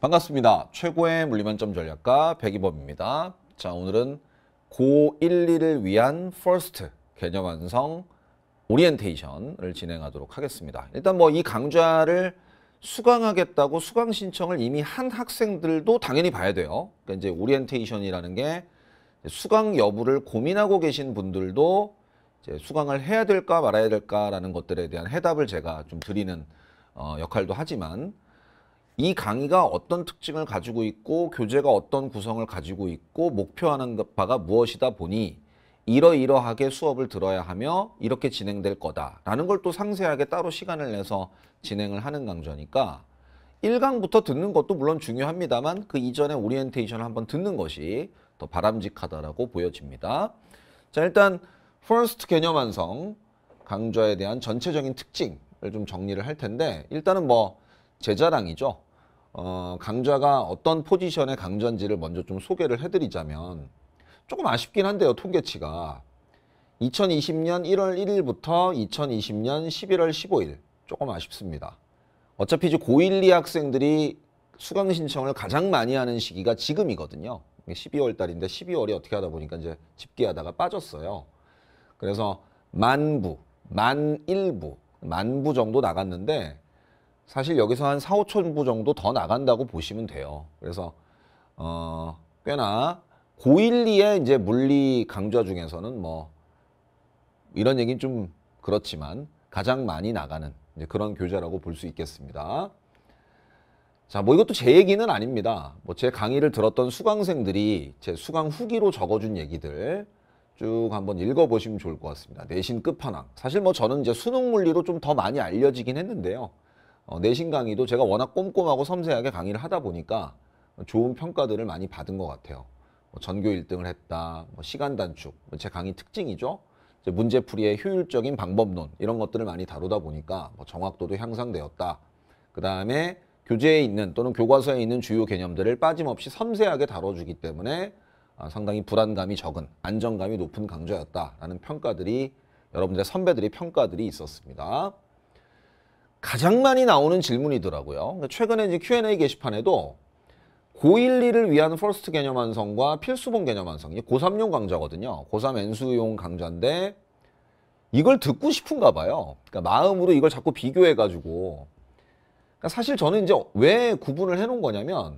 반갑습니다. 최고의 물리면점 전략가 백이범입니다. 자, 오늘은 고1, 2를 위한 퍼스트 개념 완성 오리엔테이션을 진행하도록 하겠습니다. 일단 뭐 이 강좌를 수강하겠다고 수강 신청을 이미 한 학생들도 당연히 봐야 돼요. 그러니까 이제 오리엔테이션이라는 게 수강 여부를 고민하고 계신 분들도 이제 수강을 해야 될까 말아야 될까라는 것들에 대한 해답을 제가 좀 드리는 어, 역할도 하지만 이 강의가 어떤 특징을 가지고 있고 교재가 어떤 구성을 가지고 있고 목표하는 바가 무엇이다 보니 이러이러하게 수업을 들어야 하며 이렇게 진행될 거다라는 걸 또 상세하게 따로 시간을 내서 진행을 하는 강좌니까 1강부터 듣는 것도 물론 중요합니다만 그 이전에 오리엔테이션을 한번 듣는 것이 더 바람직하다라고 보여집니다. 자 일단 퍼스트 개념 완성 강좌에 대한 전체적인 특징을 좀 정리를 할 텐데 일단은 뭐 제자랑이죠. 어, 강좌가 어떤 포지션의 강좌인지를 먼저 좀 소개를 해드리자면 조금 아쉽긴 한데요. 통계치가 2020년 1월 1일부터 2020년 11월 15일 조금 아쉽습니다. 어차피 이제 고1, 2 학생들이 수강 신청을 가장 많이 하는 시기가 지금이거든요. 12월 달인데 12월이 어떻게 하다 보니까 이제 집계하다가 빠졌어요. 그래서 만부, 만일부, 만부 정도 나갔는데 사실 여기서 한 4, 5천부 정도 더 나간다고 보시면 돼요. 그래서 어, 꽤나 고일리의 이제 물리 강좌 중에서는 뭐 이런 얘기는 좀 그렇지만 가장 많이 나가는 그런 교재라고 볼 수 있겠습니다. 자, 뭐 이것도 제 얘기는 아닙니다. 뭐 제 강의를 들었던 수강생들이 제 수강 후기로 적어준 얘기들 쭉 한번 읽어보시면 좋을 것 같습니다. 내신 끝판왕. 사실 뭐 저는 이제 수능 물리로 좀 더 많이 알려지긴 했는데요. 어, 내신 강의도 제가 워낙 꼼꼼하고 섬세하게 강의를 하다 보니까 좋은 평가들을 많이 받은 것 같아요. 뭐 전교 1등을 했다, 뭐 시간 단축, 뭐 제 강의 특징이죠. 문제풀이의 효율적인 방법론 이런 것들을 많이 다루다 보니까 뭐 정확도도 향상되었다. 그 다음에 교재에 있는 또는 교과서에 있는 주요 개념들을 빠짐없이 섬세하게 다뤄주기 때문에 아, 상당히 불안감이 적은 안정감이 높은 강좌였다라는 평가들이 여러분들의 선배들의 평가들이 있었습니다. 가장 많이 나오는 질문이더라고요. 최근에 이제 Q&A 게시판에도 고1리를 위한 퍼스트 개념 완성과 필수본 개념 완성, 이게 고3용 강좌거든요. 고3 n 수용 강좌인데 이걸 듣고 싶은가 봐요. 그러니까 마음으로 이걸 자꾸 비교해가지고 그러니까 사실 저는 이제 왜 구분을 해놓은 거냐면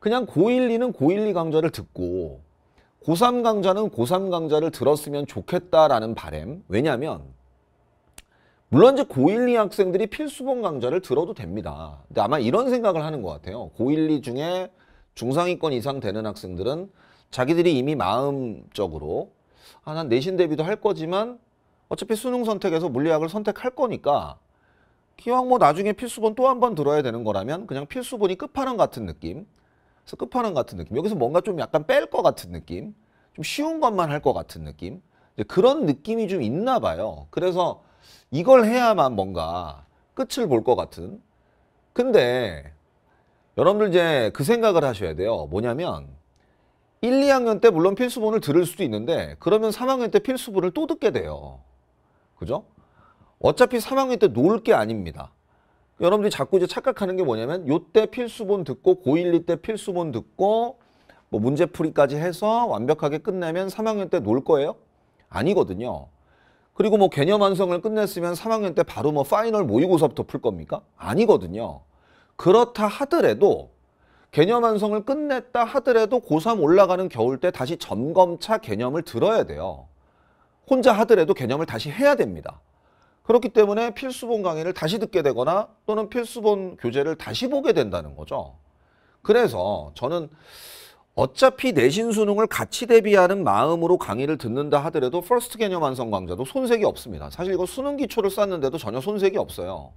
그냥 고1리는 고1리 강좌를 듣고 고3 강좌는 고3 강좌를 들었으면 좋겠다라는 바램 왜냐하면 물론 이제 고1, 2 학생들이 필수본 강좌를 들어도 됩니다. 근데 아마 이런 생각을 하는 것 같아요. 고1, 2 중에 중상위권 이상 되는 학생들은 자기들이 이미 마음적으로 아, 난 내신 대비도 할 거지만 어차피 수능 선택에서 물리학을 선택할 거니까 기왕 뭐 나중에 필수본 또 한 번 들어야 되는 거라면 그냥 필수본이 끝판왕 같은 느낌 그래서 끝판왕 같은 느낌 여기서 뭔가 좀 약간 뺄 것 같은 느낌 좀 쉬운 것만 할 것 같은 느낌 그런 느낌이 좀 있나 봐요 그래서 이걸 해야만 뭔가 끝을 볼 것 같은. 근데 여러분들 이제 그 생각을 하셔야 돼요. 뭐냐면 1, 2학년 때 물론 필수본을 들을 수도 있는데 그러면 3학년 때 필수본을 또 듣게 돼요. 그죠? 어차피 3학년 때 놀 게 아닙니다. 여러분들이 자꾸 이제 착각하는 게 뭐냐면 요 때 필수본 듣고 고1, 2 때 필수본 듣고 뭐 문제풀이까지 해서 완벽하게 끝내면 3학년 때 놀 거예요? 아니거든요. 그리고 뭐 개념 완성을 끝냈으면 3학년 때 바로 뭐 파이널 모의고사부터 풀 겁니까? 아니거든요. 그렇다 하더라도 개념 완성을 끝냈다 하더라도 고3 올라가는 겨울 때 다시 점검차 개념을 들어야 돼요. 혼자 하더라도 개념을 다시 해야 됩니다. 그렇기 때문에 필수본 강의를 다시 듣게 되거나 또는 필수본 교재를 다시 보게 된다는 거죠. 그래서 저는 어차피 내신 수능을 같이 대비하는 마음으로 강의를 듣는다 하더라도 퍼스트 개념 완성 강좌도 손색이 없습니다. 사실 이거 수능 기초를 쌓는데도 전혀 손색이 없어요.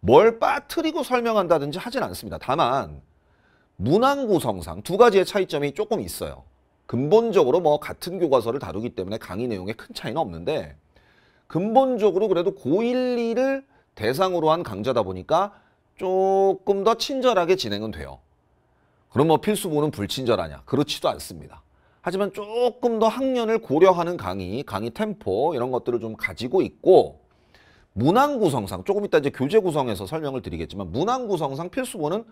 뭘 빠뜨리고 설명한다든지 하진 않습니다. 다만 문항 구성상 두 가지의 차이점이 조금 있어요. 근본적으로 뭐 같은 교과서를 다루기 때문에 강의 내용에 큰 차이는 없는데 근본적으로 그래도 고1, 2를 대상으로 한 강좌다 보니까 조금 더 친절하게 진행은 돼요. 그럼 뭐 필수고는 불친절하냐? 그렇지도 않습니다. 하지만 조금 더 학년을 고려하는 강의, 강의 템포 이런 것들을 좀 가지고 있고 문항 구성상 조금 이따 이제 교재 구성에서 설명을 드리겠지만 문항 구성상 필수고는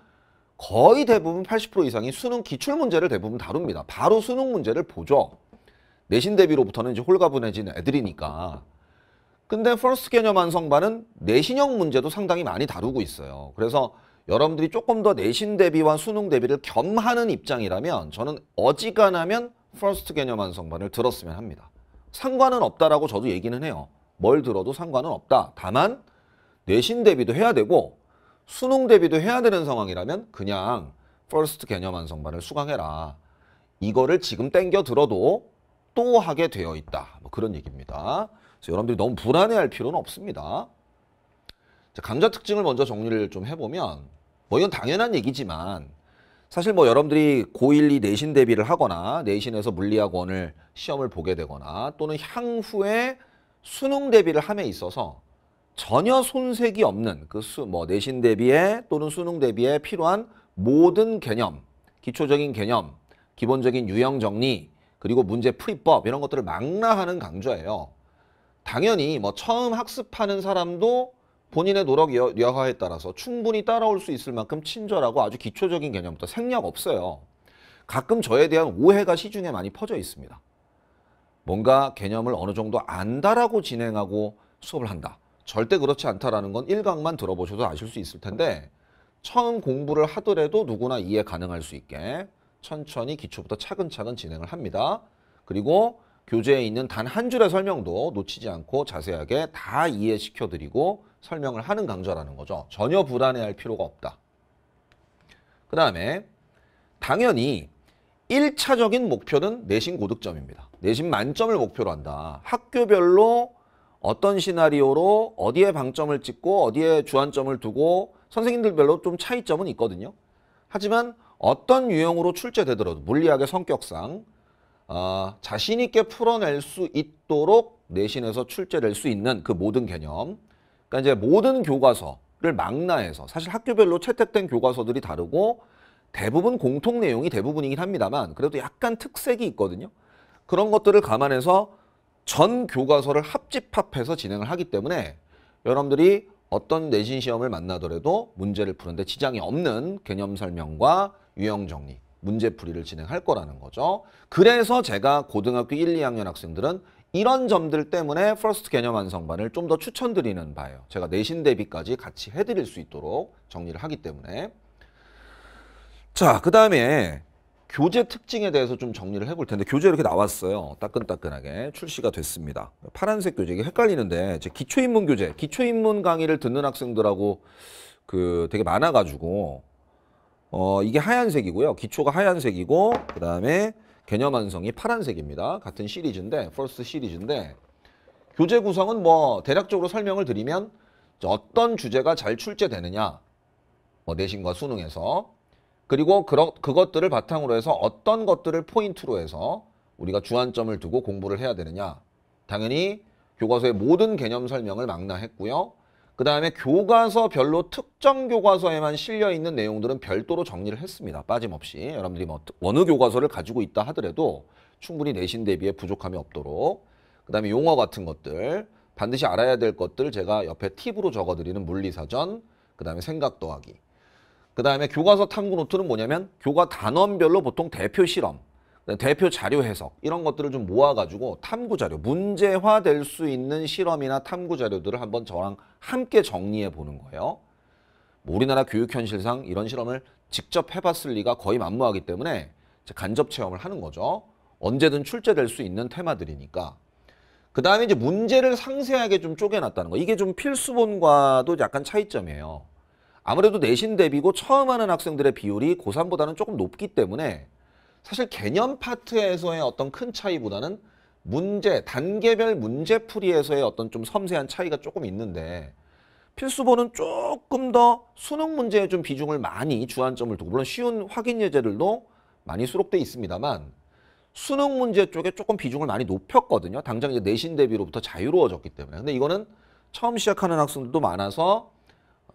거의 대부분 80% 이상이 수능 기출 문제를 대부분 다룹니다. 바로 수능 문제를 보죠. 내신 대비로부터는 이제 홀가분해진 애들이니까. 근데 퍼스트 개념 완성반은 내신형 문제도 상당히 많이 다루고 있어요. 그래서 여러분들이 조금 더 내신 대비와 수능 대비를 겸하는 입장이라면 저는 어지간하면 퍼스트 개념 완성반을 들었으면 합니다. 상관은 없다라고 저도 얘기는 해요. 뭘 들어도 상관은 없다. 다만 내신 대비도 해야 되고 수능 대비도 해야 되는 상황이라면 그냥 퍼스트 개념 완성반을 수강해라. 이거를 지금 땡겨 들어도 또 하게 되어 있다. 뭐 그런 얘기입니다. 그래서 여러분들이 너무 불안해할 필요는 없습니다. 감자 특징을 먼저 정리를 좀 해보면 뭐 이건 당연한 얘기지만 사실 뭐 여러분들이 고1, 2 내신 대비를 하거나 내신에서 물리학원을 시험을 보게 되거나 또는 향후에 수능 대비를 함에 있어서 전혀 손색이 없는 그수뭐 내신 대비에 또는 수능 대비에 필요한 모든 개념, 기초적인 개념, 기본적인 유형 정리, 그리고 문제 풀이법 이런 것들을 망라하는 강좌예요. 당연히 뭐 처음 학습하는 사람도 본인의 노력 여하에 따라서 충분히 따라올 수 있을 만큼 친절하고 아주 기초적인 개념부터 생략 없어요. 가끔 저에 대한 오해가 시중에 많이 퍼져 있습니다. 뭔가 개념을 어느 정도 안다라고 진행하고 수업을 한다. 절대 그렇지 않다라는 건 1강만 들어보셔도 아실 수 있을 텐데 처음 공부를 하더라도 누구나 이해 가능할 수 있게 천천히 기초부터 차근차근 진행을 합니다. 그리고 교재에 있는 단 한 줄의 설명도 놓치지 않고 자세하게 다 이해시켜드리고 설명을 하는 강좌라는 거죠. 전혀 불안해할 필요가 없다. 그 다음에 당연히 1차적인 목표는 내신 고득점입니다. 내신 만점을 목표로 한다. 학교별로 어떤 시나리오로 어디에 방점을 찍고 어디에 주안점을 두고 선생님들별로 좀 차이점은 있거든요. 하지만 어떤 유형으로 출제되더라도 물리학의 성격상 어, 아, 자신 있게 풀어낼 수 있도록 내신에서 출제될 수 있는 그 모든 개념 그러니까 이제 모든 교과서를 망라해서 사실 학교별로 채택된 교과서들이 다르고 대부분 공통 내용이 대부분이긴 합니다만 그래도 약간 특색이 있거든요. 그런 것들을 감안해서 전 교과서를 합집합해서 진행을 하기 때문에 여러분들이 어떤 내신 시험을 만나더라도 문제를 푸는데 지장이 없는 개념 설명과 유형 정리 문제풀이를 진행할 거라는 거죠. 그래서 제가 고등학교 1, 2학년 학생들은 이런 점들 때문에 퍼스트 개념 완성반을 좀 더 추천드리는 바예요. 제가 내신 대비까지 같이 해드릴 수 있도록 정리를 하기 때문에 자, 그 다음에 교재 특징에 대해서 좀 정리를 해볼 텐데 교재 이렇게 나왔어요. 따끈따끈하게 출시가 됐습니다. 파란색 교재 이게 헷갈리는데 제 기초인문 교재, 기초인문 강의를 듣는 학생들하고 그 되게 많아가지고 어, 이게 하얀색이고요. 기초가 하얀색이고 그 다음에 개념 완성이 파란색입니다. 같은 시리즈인데 퍼스트 시리즈인데 교재 구성은 뭐 대략적으로 설명을 드리면 어떤 주제가 잘 출제되느냐 뭐 내신과 수능에서 그리고 그러, 그것들을 바탕으로 해서 어떤 것들을 포인트로 해서 우리가 주안점을 두고 공부를 해야 되느냐 당연히 교과서의 모든 개념 설명을 망라했고요. 그 다음에 교과서별로 특정 교과서에만 실려 있는 내용들은 별도로 정리를 했습니다. 빠짐없이 여러분들이 뭐 어느 교과서를 가지고 있다 하더라도 충분히 내신 대비에 부족함이 없도록 그 다음에 용어 같은 것들 반드시 알아야 될 것들 제가 옆에 팁으로 적어드리는 물리사전 그 다음에 생각 더하기 그 다음에 교과서 탐구 노트는 뭐냐면 교과 단원별로 보통 대표 실험 대표 자료 해석 이런 것들을 좀 모아가지고 탐구 자료 문제화될 수 있는 실험이나 탐구 자료들을 한번 저랑 함께 정리해 보는 거예요. 뭐 우리나라 교육 현실상 이런 실험을 직접 해봤을 리가 거의 만무하기 때문에 간접 체험을 하는 거죠. 언제든 출제될 수 있는 테마들이니까. 그 다음에 이제 문제를 상세하게 좀 쪼개놨다는 거. 이게 좀 필수본과도 약간 차이점이에요. 아무래도 내신 대비고 처음 하는 학생들의 비율이 고3보다는 조금 높기 때문에 사실 개념 파트에서의 어떤 큰 차이보다는 문제, 단계별 문제풀이에서의 어떤 좀 섬세한 차이가 조금 있는데 필수본은 조금 더 수능 문제에 좀 비중을 많이 주안점을 두고 물론 쉬운 확인 예제들도 많이 수록돼 있습니다만 수능 문제 쪽에 조금 비중을 많이 높였거든요. 당장 이제 내신 대비로부터 자유로워졌기 때문에. 근데 이거는 처음 시작하는 학생들도 많아서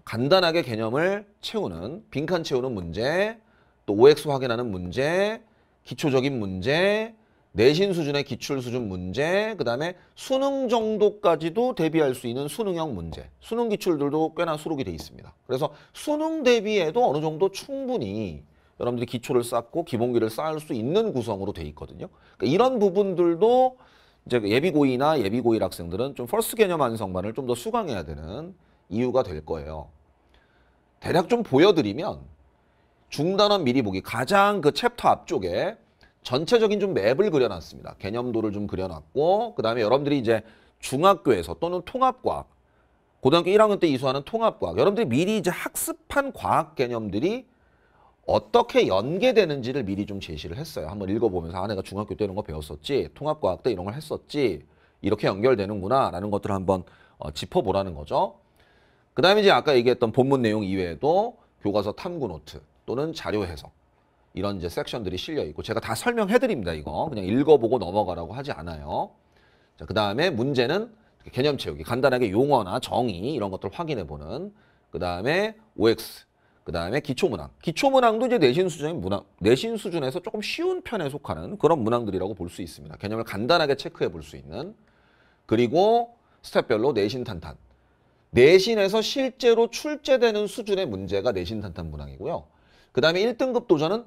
간단하게 개념을 채우는 빈칸 채우는 문제, 또 OX 확인하는 문제, 기초적인 문제, 내신 수준의 기출 수준 문제, 그 다음에 수능 정도까지도 대비할 수 있는 수능형 문제. 수능 기출들도 꽤나 수록이 돼 있습니다. 그래서 수능 대비에도 어느 정도 충분히 여러분들이 기초를 쌓고 기본기를 쌓을 수 있는 구성으로 돼 있거든요. 그러니까 이런 부분들도 이제 그 예비고이나 예비고일 학생들은 좀 퍼스트 개념 완성반을 좀 더 수강해야 되는 이유가 될 거예요. 대략 좀 보여드리면 중단원 미리 보기 가장 그 챕터 앞쪽에 전체적인 좀 맵을 그려놨습니다. 개념도를 좀 그려놨고 그 다음에 여러분들이 이제 중학교에서 또는 통합과학 고등학교 1학년 때 이수하는 통합과학 여러분들이 미리 이제 학습한 과학 개념들이 어떻게 연계되는지를 미리 좀 제시를 했어요. 한번 읽어보면서 아 내가 중학교 때 이런 거 배웠었지 통합과학 때 이런 걸 했었지 이렇게 연결되는구나 라는 것들을 한번 어, 짚어보라는 거죠. 그 다음에 이제 아까 얘기했던 본문 내용 이외에도 교과서 탐구 노트 또는 자료 해석 이런 이제 섹션들이 실려 있고 제가 다 설명해 드립니다. 이거 그냥 읽어보고 넘어가라고 하지 않아요. 자, 그 다음에 문제는 개념 채우기 간단하게 용어나 정의 이런 것들 확인해 보는 그 다음에 OX 그 다음에 기초문항 기초문항도 이제 내신 수준의 문항 내신 수준에서 조금 쉬운 편에 속하는 그런 문항들이라고 볼 수 있습니다. 개념을 간단하게 체크해 볼 수 있는 그리고 스텝별로 내신 탄탄 내신에서 실제로 출제되는 수준의 문제가 내신 탄탄 문항이고요. 그 다음에 1등급 도전은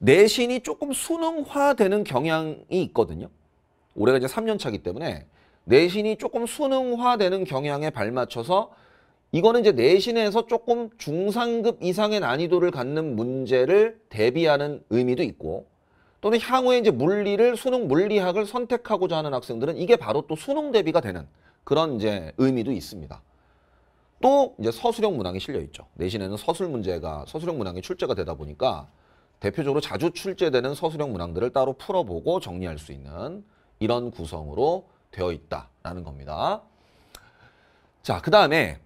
내신이 조금 수능화되는 경향이 있거든요. 올해가 이제 3년 차기 때문에 내신이 조금 수능화되는 경향에 발맞춰서 이거는 이제 내신에서 조금 중상급 이상의 난이도를 갖는 문제를 대비하는 의미도 있고 또는 향후에 이제 물리를 수능 물리학을 선택하고자 하는 학생들은 이게 바로 또 수능 대비가 되는 그런 이제 의미도 있습니다. 또 이제 서술형 문항이 실려 있죠. 내신에는 서술 문제가 서술형 문항이 출제가 되다 보니까 대표적으로 자주 출제되는 서술형 문항들을 따로 풀어보고 정리할 수 있는 이런 구성으로 되어 있다라는 겁니다. 자, 그 다음에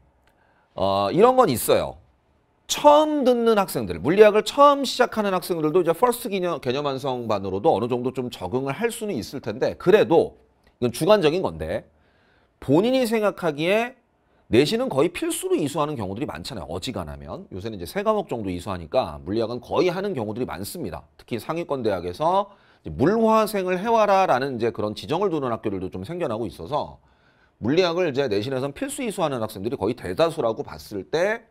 어, 이런 건 있어요. 처음 듣는 학생들, 물리학을 처음 시작하는 학생들도 이제 퍼스트 개념, 개념 완성반으로도 어느 정도 좀 적응을 할 수는 있을 텐데 그래도 이건 주관적인 건데 본인이 생각하기에 내신은 거의 필수로 이수하는 경우들이 많잖아요. 어지간하면. 요새는 이제 세 과목 정도 이수하니까 물리학은 거의 하는 경우들이 많습니다. 특히 상위권 대학에서 물화생을 해와라라는 이제 그런 지정을 두는 학교들도 좀 생겨나고 있어서 물리학을 이제 내신에선 필수 이수하는 학생들이 거의 대다수라고 봤을 때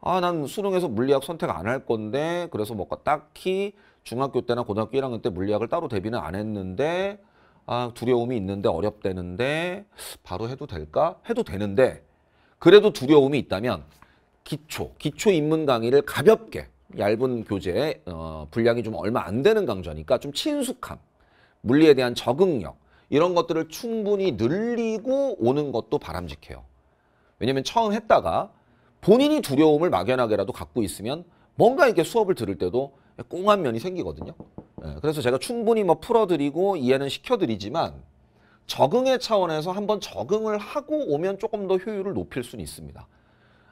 아, 난 수능에서 물리학 선택 안 할 건데 그래서 뭔가 뭐 딱히 중학교 때나 고등학교 1학년 때 물리학을 따로 대비는 안 했는데 아, 두려움이 있는데 어렵대는데 바로 해도 될까? 해도 되는데 그래도 두려움이 있다면 기초, 기초 입문 강의를 가볍게 얇은 교재에 어, 분량이 좀 얼마 안 되는 강좌니까 좀 친숙함, 물리에 대한 적응력 이런 것들을 충분히 늘리고 오는 것도 바람직해요. 왜냐면 처음 했다가 본인이 두려움을 막연하게라도 갖고 있으면 뭔가 이렇게 수업을 들을 때도 꽁한 면이 생기거든요. 예, 그래서 제가 충분히 뭐 풀어드리고 이해는 시켜드리지만 적응의 차원에서 한번 적응을 하고 오면 조금 더 효율을 높일 수는 있습니다.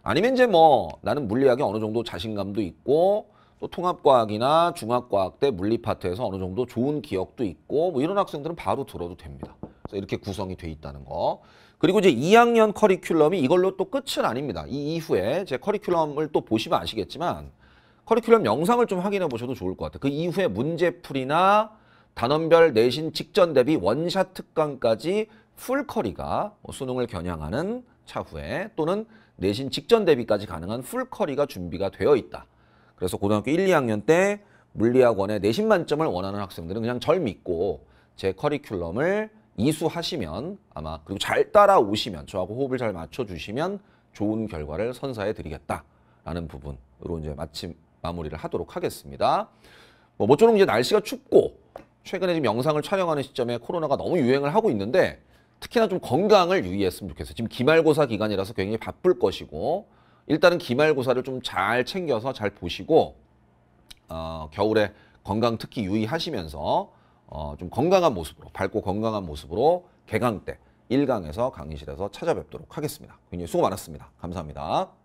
아니면 이제 뭐 나는 물리학에 어느 정도 자신감도 있고 또 통합과학이나 중학과학 때 물리파트에서 어느 정도 좋은 기억도 있고 뭐 이런 학생들은 바로 들어도 됩니다. 그래서 이렇게 구성이 돼 있다는 거. 그리고 이제 2학년 커리큘럼이 이걸로 또 끝은 아닙니다. 이 이후에 제 커리큘럼을 또 보시면 아시겠지만 커리큘럼 영상을 좀 확인해 보셔도 좋을 것 같아요. 그 이후에 문제풀이나 단원별 내신 직전 대비 원샷 특강까지 풀커리가 뭐 수능을 겨냥하는 차후에 또는 내신 직전 대비까지 가능한 풀커리가 준비가 되어 있다. 그래서 고등학교 1, 2학년 때 물리학원에 내신 만점을 원하는 학생들은 그냥 절 믿고 제 커리큘럼을 이수하시면 아마 그리고 잘 따라오시면 저하고 호흡을 잘 맞춰주시면 좋은 결과를 선사해 드리겠다라는 부분으로 이제 마침 마무리를 하도록 하겠습니다. 뭐 모쪼록 이제 날씨가 춥고 최근에 지금 영상을 촬영하는 시점에 코로나가 너무 유행을 하고 있는데 특히나 좀 건강을 유의했으면 좋겠어요. 지금 기말고사 기간이라서 굉장히 바쁠 것이고 일단은 기말고사를 좀 잘 챙겨서 잘 보시고 어, 겨울에 건강 특히 유의하시면서 어, 좀 건강한 모습으로 밝고 건강한 모습으로 개강 때 1강에서 강의실에서 찾아뵙도록 하겠습니다. 굉장히 수고 많았습니다. 감사합니다.